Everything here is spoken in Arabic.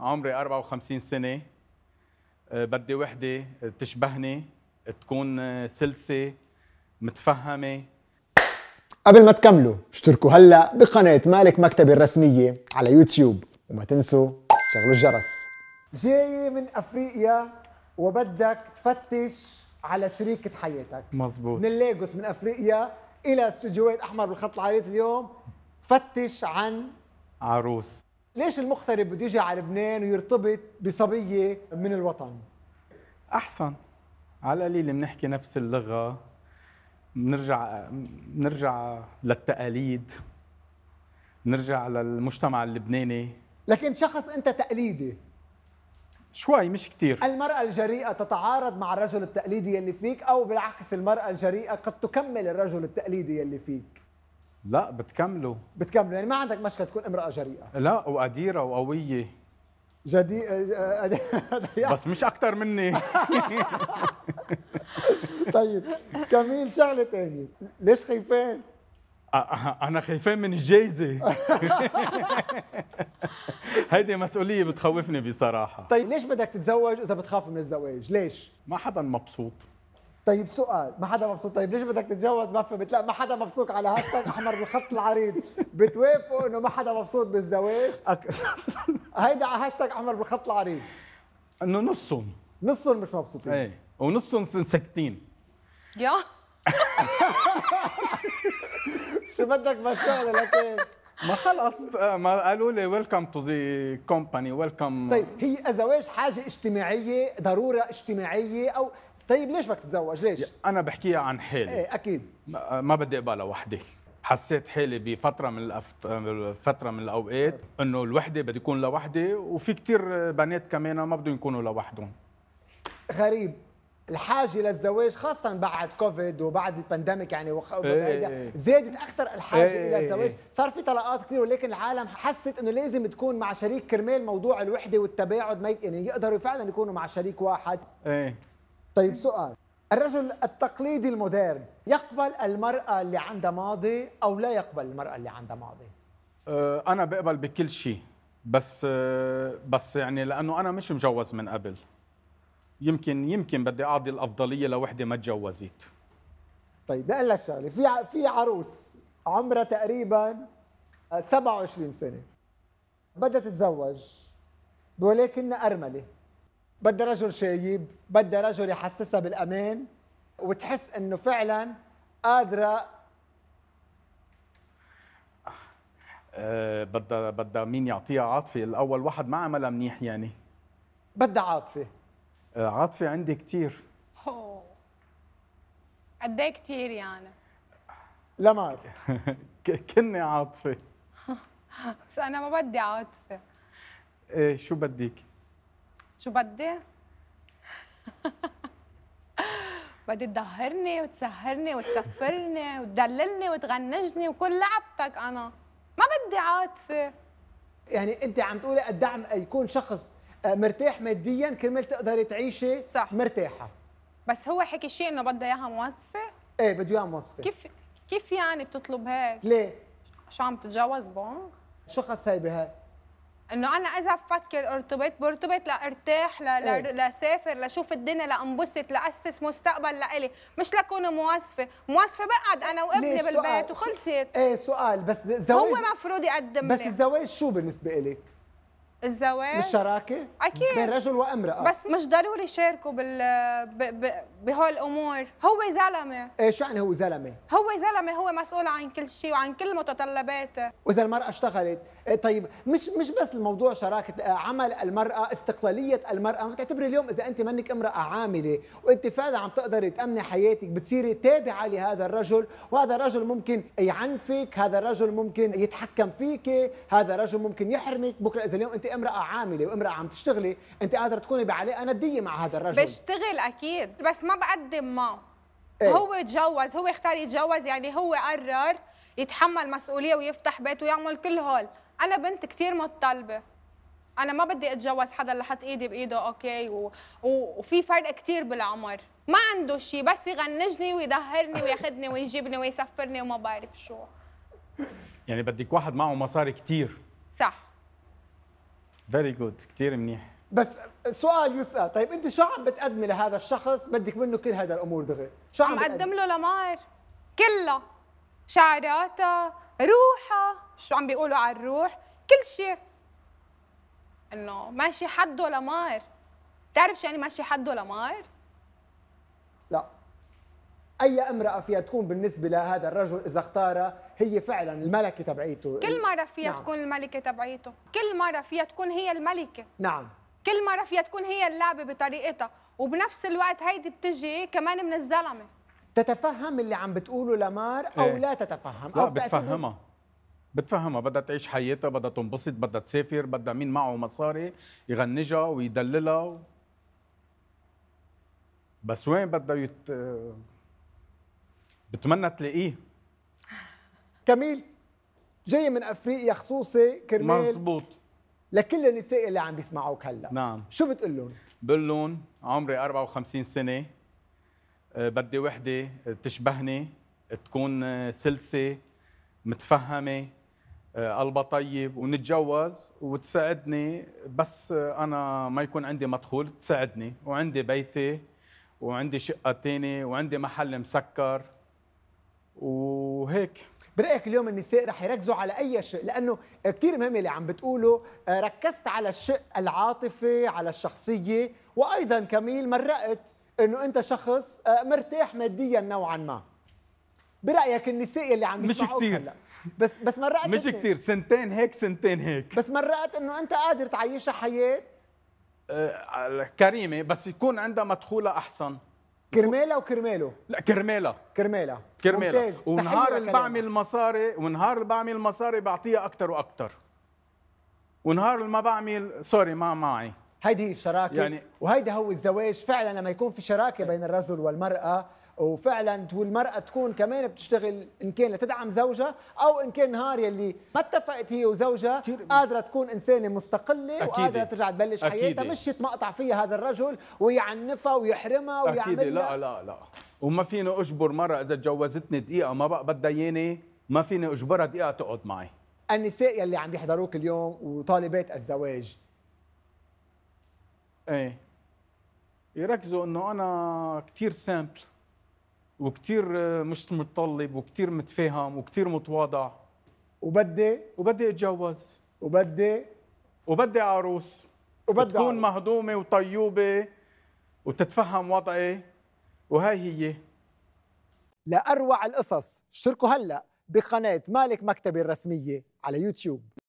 عمري 54 سنة آه، بدي وحدة آه، تشبهني آه، تكون سلسة متفهمة قبل ما تكملوا اشتركوا هلا بقناة مالك مكتبة الرسمية على يوتيوب وما تنسوا شغلوا الجرس جاي من افريقيا وبدك تفتش على شريكة حياتك مزبوط من الليغوس من افريقيا الى استوديوهات احمر بالخط العريض اليوم فتش عن عروس ليش المغترب بده يجي على لبنان ويرتبط بصبيه من الوطن؟ احسن على القليل بنحكي نفس اللغه بنرجع بنرجع للتقاليد بنرجع للمجتمع اللبناني لكن شخص انت تقليدي شوي مش كتير المرأة الجريئة تتعارض مع الرجل التقليدي يلي فيك أو بالعكس المرأة الجريئة قد تكمل الرجل التقليدي يلي فيك لا بتكملوا بتكملوا يعني ما عندك مشكله تكون امراه جريئه لا وقديره وقويه جدي آه، آه، آه، بس مش اكثر مني طيب كميل شغله ثانيه ليش خيفان؟ انا خايفان من الجايزه هيدي مسؤوليه بتخوفني بصراحه طيب ليش بدك تتزوج اذا بتخاف من الزواج ليش ما حدا مبسوط طيب سؤال ما حدا مبسوط طيب ليش بدك تتجوز ما فهمت لا ما حدا مبسوط على هاشتاج احمر بالخط العريض بتوافقوا انه ما حدا مبسوط بالزواج هيدا على هاشتاج احمر بالخط العريض انه نصهم نصهم مش مبسوطين ايه ونصهم ساكتين يا شو بدك بشغله لكن ما خلص ما قالوا لي ويلكم تو ذا كومباني ويلكم طيب هي الزواج حاجه اجتماعيه ضروره اجتماعيه او طيب ليش بدك تتزوج ليش انا بحكيها عن حالي ايه اكيد ما بدي اقبلها وحدي حسيت حالي بفتره من الأفت... فتره من الاوقات انه الوحده بدي اكون لوحدي وفي كثير بنات كمان ما بدهم يكونوا لوحدهم غريب الحاجه للزواج خاصه بعد كوفيد وبعد البانديميك يعني وخ... إيه،, إيه،, إيه زادت اكثر الحاجه إيه الى إيه، الزواج صار في طلاقات كثير ولكن العالم حست انه لازم تكون مع شريك كرمال موضوع الوحده والتباعد ما يعني يقدروا فعلا يكونوا مع شريك واحد ايه طيب سؤال الرجل التقليدي المودرن يقبل المرأة اللي عندها ماضي أو لا يقبل المرأة اللي عندها ماضي؟ أه، أنا بقبل بكل شيء بس أه، بس يعني لأنه أنا مش مجوز من قبل يمكن يمكن بدي أعطي الأفضلية لوحدة ما تجوزت طيب بقول لك شغلة في في عروس عمرها تقريبا 27 أه، سنة بدها تتزوج ولكنها أرملة بدها رجل شايب بدها رجل يحسسها بالامان وتحس انه فعلا قادره أه بدها بدها مين يعطيها عاطفه الاول واحد ما عملها منيح يعني بدها عاطفه أه عاطفه عندي كثير قد ايه كثير يعني لمار كني عاطفه بس انا ما بدي عاطفه ايه شو بدك شو بدي؟ بدي تدهرني وتسهرني وتسفرني وتدللني وتغنجني وكل لعبتك انا ما بدي عاطفه يعني انت عم تقولي الدعم يكون شخص آه، مرتاح ماديا كرمال تقدري تعيشي صح. مرتاحه بس هو حكي شيء انه بده اياها موظفه ايه بده اياها موظفه كيف كيف يعني بتطلب هيك ليه شو عم تتجوز بونغ؟ شو خص هي بهي؟ انه انا اذا بفكر ارتبط برتبط لارتاح ايه؟ لسافر لشوف الدنيا لانبسط لاسس مستقبل لإلي مش لكون مواصفه مواصفه بقعد انا وابني بالبيت وخلصت ايه سؤال بس الزواج هو مفروض يقدم بس الزواج شو بالنسبه إلك؟ الزواج بالشراكه اكيد بين رجل وامراه بس مش ضروري يشاركوا بال بهول الامور هو زلمه شو يعني هو زلمه هو زلمه هو مسؤول عن كل شيء وعن كل متطلباته واذا المراه اشتغلت إيه طيب مش مش بس الموضوع شراكه آه، عمل المراه استقلاليه المراه ما تعتبري اليوم اذا انت منك امراه عامله وانت فعلا عم تقدري تامني حياتك بتصيري تابعه لهذا الرجل وهذا الرجل ممكن يعنفك هذا الرجل ممكن يتحكم فيك هذا الرجل ممكن يحرمك بكره اذا اليوم انت امراه عامله وامراه عم تشتغلي انت قادره تكوني بعلاقه نديه مع هذا الرجل بشتغل اكيد بس ما بقدم ما إيه؟ هو تجوز هو اختار يتجوز يعني هو قرر يتحمل مسؤوليه ويفتح بيت ويعمل كل هول انا بنت كثير متطلبه انا ما بدي اتجوز حدا اللي حط ايدي بايده اوكي و... و... وفي فرق كثير بالعمر ما عنده شيء بس يغنجني ويدهرني وياخذني ويجيبني ويسفرني وما بعرف شو يعني بدك واحد معه مصاري كثير صح فيري جود كثير منيح بس سؤال يسال طيب انت شو عم بتقدمي لهذا الشخص بدك منه كل هذا الامور دغري شو عم, عم بقدم له لمار كلها شعراتها روحها شو عم بيقولوا على الروح كل شيء انه ماشي حده لمار بتعرف شو يعني ماشي حده لمار لا اي امراه فيها تكون بالنسبه لهذا الرجل اذا اختارها هي فعلا الملكه تبعيته كل مره فيها نعم. تكون الملكه تبعيته كل مره فيها تكون هي الملكه نعم كل مره فيها تكون هي اللعبه بطريقتها وبنفس الوقت هيدي بتجي إيه كمان من الزلمه تتفهم اللي عم بتقوله لمار او إيه؟ لا تتفهم لا أو بتفهمها بتفهمها بدها تعيش حياتها بدها تنبسط بدها تسافر بدها مين معه مصاري يغنجها ويدللها و... بس وين بدها يت... بتمنى تلاقيه كميل جاي من افريقيا خصوصي كرمال مزبوط لكل النساء اللي عم بيسمعوك هلا نعم شو بتقول لهم؟ بقول لهم عمري 54 سنه آه، بدي وحده تشبهني تكون آه، سلسه متفهمه آه، قلبها طيب ونتجوز وتساعدني بس انا ما يكون عندي مدخول تساعدني وعندي بيتي وعندي شقه ثانيه وعندي محل مسكر وهيك برايك اليوم النساء رح يركزوا على اي شيء لانه كثير مهم اللي عم بتقوله آه، ركزت على الشق العاطفي على الشخصيه وايضا كميل مرقت انه انت شخص آه، مرتاح ماديا نوعا ما برايك النساء اللي عم مش كثير بس بس مرقت مش كثير سنتين هيك سنتين هيك بس مرقت انه انت قادر تعيشها حياه آه، كريمه بس يكون عندها مدخوله احسن كرمالة وكرماله لا كرمالة كرمالة كرمالة ونهار اللي بعمل مصاري ونهار اللي بعمل مصاري بعطيها اكثر واكثر ونهار اللي ما بعمل سوري ما معي هيدي الشراكه يعني وهيدا هو الزواج فعلا لما يكون في شراكه بين الرجل والمراه وفعلا والمرأة تكون كمان بتشتغل إن كان لتدعم زوجها أو إن كان نهار يلي ما اتفقت هي وزوجها قادرة تكون إنسانة مستقلة أكيد وقادرة ترجع تبلش أكيد حياتها مش يتمقطع فيها هذا الرجل ويعنفها ويحرمها ويعملها لا لا لا وما فيني أجبر مرة إذا تجوزتني دقيقة ما بقى بدها إياني ما فيني أجبرها دقيقة تقعد معي النساء يلي عم يحضروك اليوم وطالبات الزواج ايه يركزوا انه انا كثير سامبل وكثير آه، مش متطلب وكثير متفاهم وكثير متواضع وبدي وبدي اتجوز وبدي وبدي عروس وبدي تكون مهضومه وطيوبه وتتفهم وضعي وهي هي لأروع القصص اشتركوا هلأ بقناة مالك مكتبي الرسمية على يوتيوب